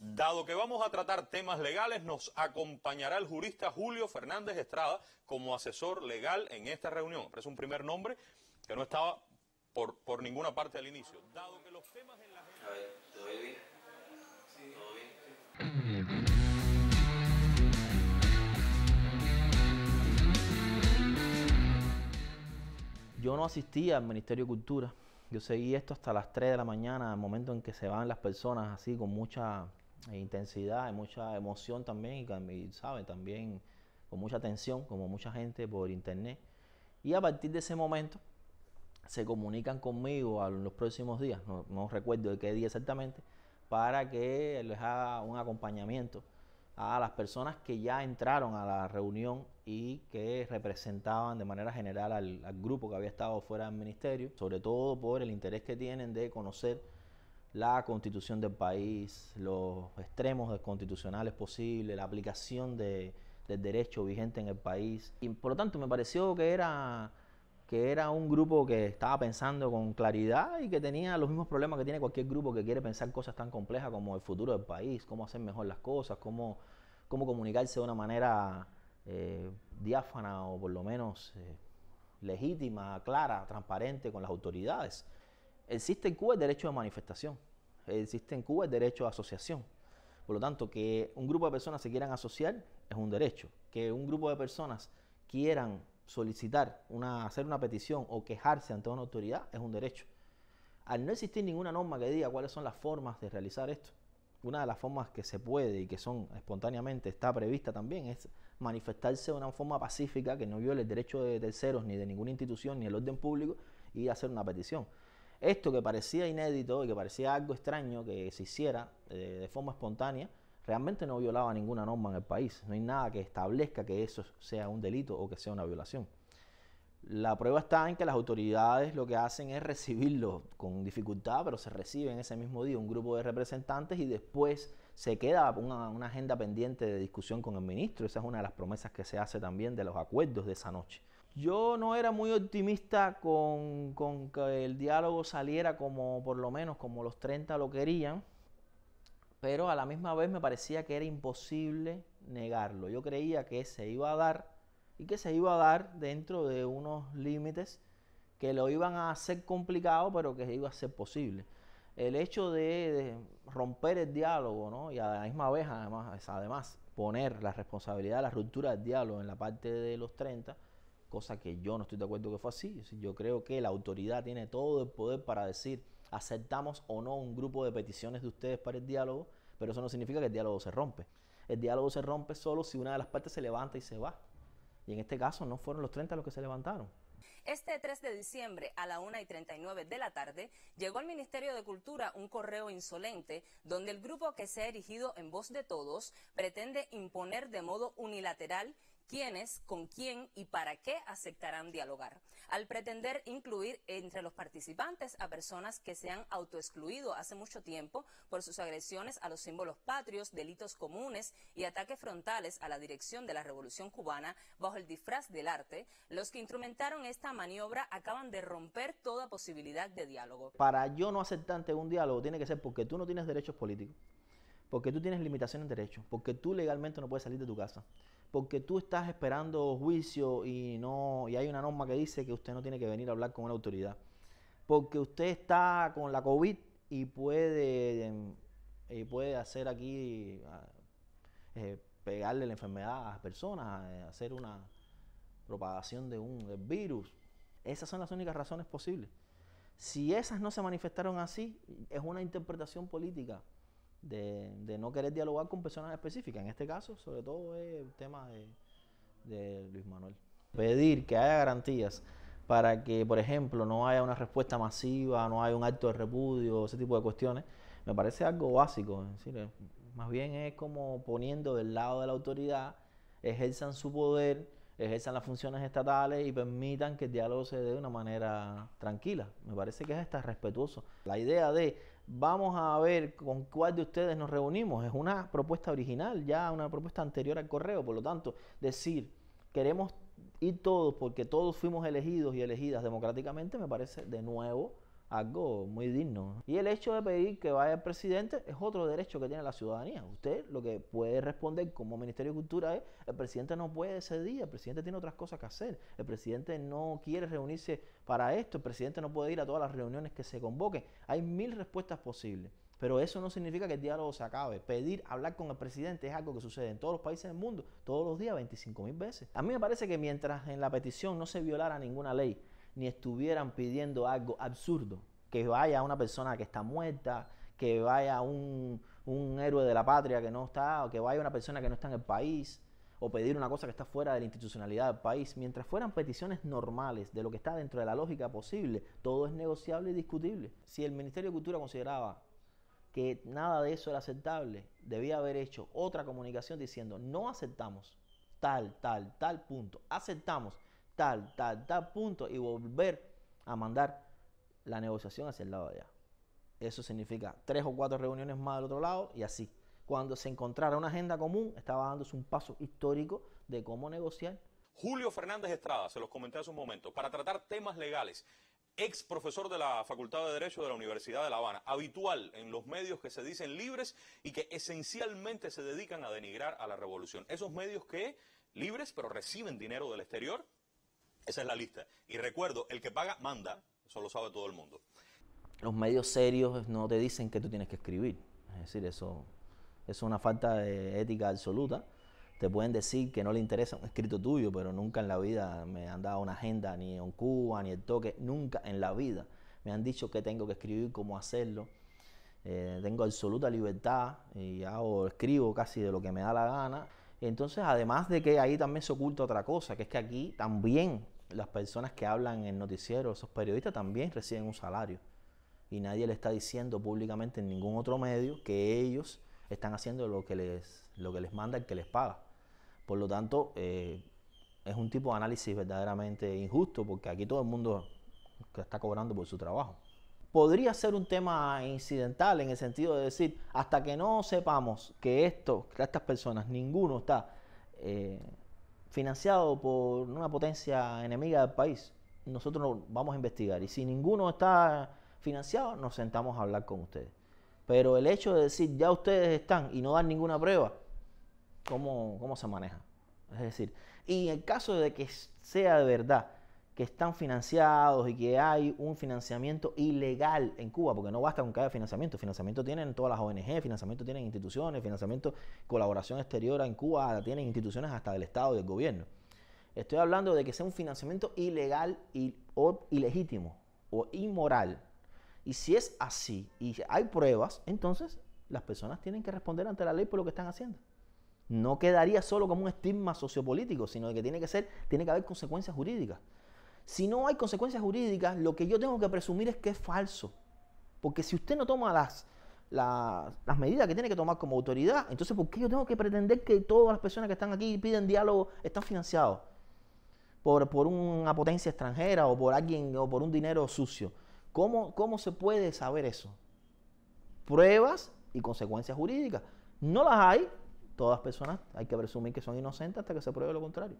Dado que vamos a tratar temas legales, nos acompañará el jurista Julio Fernández Estrada como asesor legal en esta reunión. es un primer nombre que no estaba por, por ninguna parte al inicio. Dado que los temas en la... bien? Sí. ¿Todo bien? Yo no asistía al Ministerio de Cultura. Yo seguí esto hasta las 3 de la mañana, al momento en que se van las personas así con mucha intensidad, de mucha emoción también y, ¿sabe? también con mucha tensión, como mucha gente por internet. Y a partir de ese momento se comunican conmigo a los próximos días, no, recuerdo de qué día exactamente, para que les haga un acompañamiento a las personas que ya entraron a la reunión y que representaban de manera general al, grupo que había estado fuera del ministerio, sobre todo por el interés que tienen de conocer la constitución del país, los extremos constitucionales posibles, la aplicación del derecho vigente en el país. Y por lo tanto me pareció que era, que era un grupo que estaba pensando con claridad y que tenía los mismos problemas que tiene cualquier grupo que quiere pensar cosas tan complejas como el futuro del país, cómo hacer mejor las cosas, cómo, cómo comunicarse de una manera eh, diáfana o por lo menos eh, legítima, clara, transparente con las autoridades. Existe en Cuba el derecho de manifestación existe en Cuba el derecho a asociación. Por lo tanto, que un grupo de personas se quieran asociar es un derecho. Que un grupo de personas quieran solicitar, una, hacer una petición o quejarse ante una autoridad es un derecho. Al no existir ninguna norma que diga cuáles son las formas de realizar esto, una de las formas que se puede y que son espontáneamente, está prevista también, es manifestarse de una forma pacífica que no viole el derecho de terceros ni de ninguna institución ni el orden público y hacer una petición. Esto que parecía inédito y que parecía algo extraño que se hiciera eh, de forma espontánea, realmente no violaba ninguna norma en el país. No hay nada que establezca que eso sea un delito o que sea una violación. La prueba está en que las autoridades lo que hacen es recibirlo con dificultad, pero se recibe en ese mismo día un grupo de representantes y después se queda una, agenda pendiente de discusión con el ministro. Esa es una de las promesas que se hace también de los acuerdos de esa noche. Yo no era muy optimista con, que el diálogo saliera como por lo menos como los 30 lo querían, pero a la misma vez me parecía que era imposible negarlo. Yo creía que se iba a dar y que se iba a dar dentro de unos límites que lo iban a hacer complicado, pero que iba a ser posible. El hecho de, romper el diálogo, ¿no? Y a la misma vez, además, además, poner la responsabilidad de la ruptura del diálogo en la parte de los 30, cosa que yo no estoy de acuerdo que fue así. Yo creo que la autoridad tiene todo el poder para decir aceptamos o no un grupo de peticiones de ustedes para el diálogo, pero eso no significa que el diálogo se rompe. El diálogo se rompe solo si una de las partes se levanta y se va. Y en este caso no fueron los 30 los que se levantaron. Este 3 de diciembre a la 1 y 39 de la tarde llegó al Ministerio de Cultura un correo insolente donde el grupo que se ha erigido en voz de todos pretende imponer de modo unilateral quiénes, con quién y para qué aceptarán dialogar, al pretender incluir entre los participantes a personas que se han autoexcluido hace mucho tiempo por sus agresiones a los símbolos patrios, delitos comunes y ataques frontales a la dirección de la Revolución cubana bajo el disfraz del arte, los que instrumentaron esta maniobra acaban de romper toda posibilidad de diálogo. Para yo no aceptante un diálogo tiene que ser porque tú no tienes derechos políticos porque tú tienes limitaciones en derecho, porque tú legalmente no puedes salir de tu casa, porque tú estás esperando juicio y no y hay una norma que dice que usted no tiene que venir a hablar con una autoridad, porque usted está con la COVID y puede, eh, puede hacer aquí, ah, eh, pegarle la enfermedad a las personas, eh, hacer una propagación de un virus. Esas son las únicas razones posibles. Si esas no se manifestaron así, es una interpretación política de, no querer dialogar con personas específicas. En este caso, sobre todo, es el tema de, Luis Manuel. Pedir que haya garantías para que, por ejemplo, no haya una respuesta masiva, no haya un acto de repudio, ese tipo de cuestiones, me parece algo básico. más bien es como poniendo del lado de la autoridad, ejerzan su poder, ejerzan las funciones estatales y permitan que el diálogo se dé de una manera tranquila. Me parece que es hasta respetuoso. La idea de vamos a ver con cuál de ustedes nos reunimos. Es una propuesta original, ya una propuesta anterior al correo. Por lo tanto, decir, queremos ir todos porque todos fuimos elegidos y elegidas democráticamente, me parece de nuevo algo muy digno. Y el hecho de pedir que vaya el presidente es otro derecho que tiene la ciudadanía. Usted lo que puede responder como Ministerio de Cultura es, el presidente no puede ese día, el presidente tiene otras cosas que hacer, el presidente no quiere reunirse para esto, el presidente no puede ir a todas las reuniones que se convoquen. Hay mil respuestas posibles. Pero eso no significa que el diálogo se acabe. Pedir, hablar con el presidente es algo que sucede en todos los países del mundo, todos los días, 25 mil veces. A mí me parece que mientras en la petición no se violara ninguna ley, ni estuvieran pidiendo algo absurdo, que vaya una persona que está muerta, que vaya un, un héroe de la patria que no está, o que vaya una persona que no está en el país, o pedir una cosa que está fuera de la institucionalidad del país. Mientras fueran peticiones normales de lo que está dentro de la lógica posible, todo es negociable y discutible. Si el Ministerio de Cultura consideraba que nada de eso era aceptable, debía haber hecho otra comunicación diciendo no aceptamos tal, tal, tal punto, aceptamos tal, tal, tal punto y volver a mandar la negociación hacia el lado de allá. Eso significa tres o cuatro reuniones más del otro lado y así. Cuando se encontrara una agenda común, estaba dándose un paso histórico de cómo negociar. Julio Fernández Estrada, se los comenté hace un momento, para tratar temas legales, ex profesor de la Facultad de Derecho de la Universidad de La Habana, habitual en los medios que se dicen libres y que esencialmente se dedican a denigrar a la revolución. Esos medios que, libres, pero reciben dinero del exterior, esa es la lista. Y recuerdo, el que paga, manda. Eso lo sabe todo el mundo. Los medios serios no te dicen que tú tienes que escribir. Es decir, eso, es una falta de ética absoluta. Te pueden decir que no le interesa un escrito tuyo, pero nunca en la vida me han dado una agenda, ni en Cuba, ni el toque, nunca en la vida. Me han dicho que tengo que escribir, cómo hacerlo. Eh, tengo absoluta libertad y hago, escribo casi de lo que me da la gana. Entonces, además de que ahí también se oculta otra cosa, que es que aquí también las personas que hablan en el noticiero, esos periodistas también reciben un salario. Y nadie le está diciendo públicamente en ningún otro medio que ellos están haciendo lo que les, lo que les manda el que les paga. Por lo tanto, eh, es un tipo de análisis verdaderamente injusto porque aquí todo el mundo está cobrando por su trabajo. Podría ser un tema incidental en el sentido de decir, hasta que no sepamos que esto, que estas personas, ninguno está... Eh, financiado por una potencia enemiga del país, nosotros vamos a investigar. Y si ninguno está financiado, nos sentamos a hablar con ustedes. Pero el hecho de decir ya ustedes están y no dan ninguna prueba, ¿cómo, cómo se maneja? Es decir, y en el caso de que sea de verdad que están financiados y que hay un financiamiento ilegal en Cuba, porque no basta con que haya financiamiento, financiamiento tienen todas las ONG, financiamiento tienen instituciones, financiamiento, colaboración exterior en Cuba, tienen instituciones hasta del Estado y del gobierno. Estoy hablando de que sea un financiamiento ilegal o ilegítimo o inmoral. Y si es así y hay pruebas, entonces las personas tienen que responder ante la ley por lo que están haciendo no quedaría solo como un estigma sociopolítico, sino que tiene que ser, tiene que haber consecuencias jurídicas. Si no hay consecuencias jurídicas, lo que yo tengo que presumir es que es falso. Porque si usted no toma las, las, medidas que tiene que tomar como autoridad, entonces ¿por qué yo tengo que pretender que todas las personas que están aquí y piden diálogo están financiados por, por una potencia extranjera o por alguien o por un dinero sucio? ¿Cómo, cómo se puede saber eso? Pruebas y consecuencias jurídicas. No las hay, todas las personas hay que presumir que son inocentes hasta que se pruebe lo contrario.